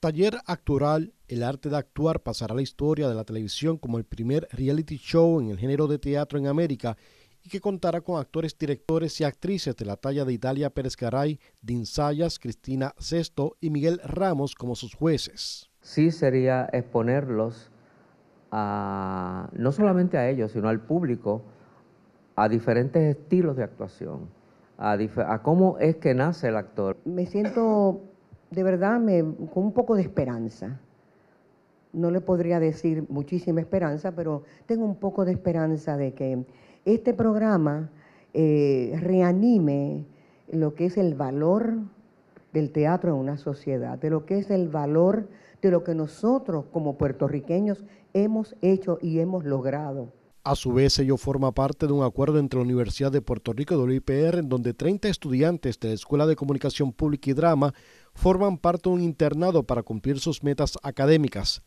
Taller Actual, el arte de actuar pasará a la historia de la televisión como el primer reality show en el género de teatro en América y que contará con actores, directores y actrices de la talla de Italia Pérez Caray, Din Sayas, Cristina Sesto y Miguel Ramos como sus jueces. Sí sería exponerlos no solamente a ellos, sino al público, a diferentes estilos de actuación, a, a cómo es que nace el actor. Me siento de verdad me, con un poco de esperanza. No le podría decir muchísima esperanza, pero tengo un poco de esperanza de que este programa eh, reanime lo que es el valor del teatro en una sociedad, de lo que es el valor de lo que nosotros como puertorriqueños hemos hecho y hemos logrado. A su vez, ello forma parte de un acuerdo entre la Universidad de Puerto Rico y la en donde 30 estudiantes de la Escuela de Comunicación Pública y Drama forman parte de un internado para cumplir sus metas académicas.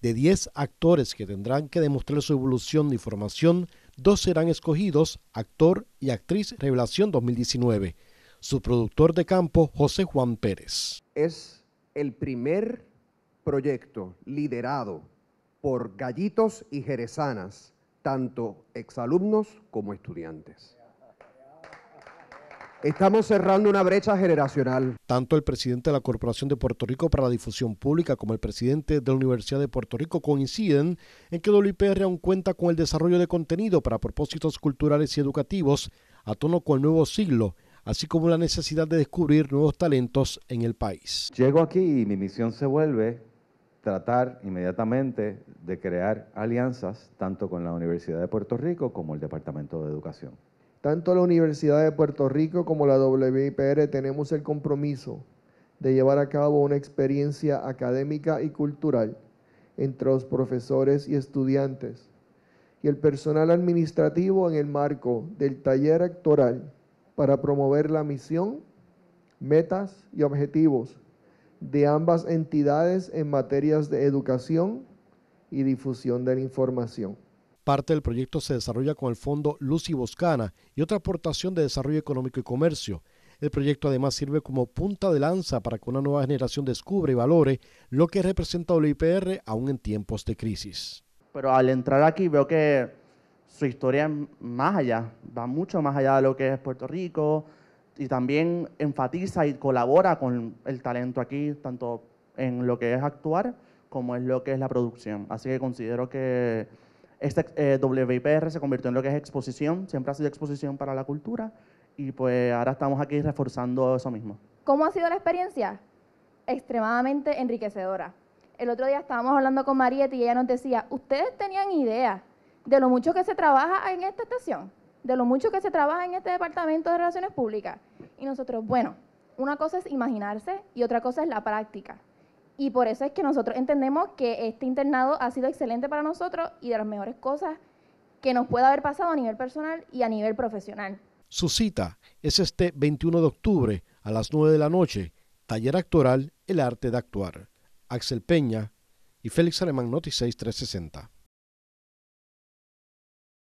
De 10 actores que tendrán que demostrar su evolución y formación, dos serán escogidos, actor y actriz Revelación 2019. Su productor de campo, José Juan Pérez. Es el primer proyecto liderado por gallitos y jerezanas, tanto exalumnos como estudiantes. Estamos cerrando una brecha generacional. Tanto el presidente de la Corporación de Puerto Rico para la Difusión Pública como el presidente de la Universidad de Puerto Rico coinciden en que WPR aún cuenta con el desarrollo de contenido para propósitos culturales y educativos a tono con el nuevo siglo, así como la necesidad de descubrir nuevos talentos en el país. Llego aquí y mi misión se vuelve tratar inmediatamente de crear alianzas tanto con la Universidad de Puerto Rico como el Departamento de Educación. Tanto la Universidad de Puerto Rico como la WIPR tenemos el compromiso de llevar a cabo una experiencia académica y cultural entre los profesores y estudiantes y el personal administrativo en el marco del taller actoral para promover la misión, metas y objetivos de ambas entidades en materias de educación y difusión de la información parte del proyecto se desarrolla con el Fondo Lucy Boscana y otra aportación de Desarrollo Económico y Comercio. El proyecto además sirve como punta de lanza para que una nueva generación descubra y valore lo que representa WIPR aún en tiempos de crisis. Pero al entrar aquí veo que su historia es más allá, va mucho más allá de lo que es Puerto Rico y también enfatiza y colabora con el talento aquí, tanto en lo que es actuar como en lo que es la producción. Así que considero que este eh, WIPR se convirtió en lo que es exposición, siempre ha sido exposición para la cultura y pues ahora estamos aquí reforzando eso mismo. ¿Cómo ha sido la experiencia? Extremadamente enriquecedora. El otro día estábamos hablando con Mariette y ella nos decía, ustedes tenían idea de lo mucho que se trabaja en esta estación, de lo mucho que se trabaja en este departamento de relaciones públicas. Y nosotros, bueno, una cosa es imaginarse y otra cosa es la práctica. Y por eso es que nosotros entendemos que este internado ha sido excelente para nosotros y de las mejores cosas que nos puede haber pasado a nivel personal y a nivel profesional. Su cita es este 21 de octubre a las 9 de la noche, taller actoral El arte de actuar. Axel Peña y Félix Alemán Noticias 360.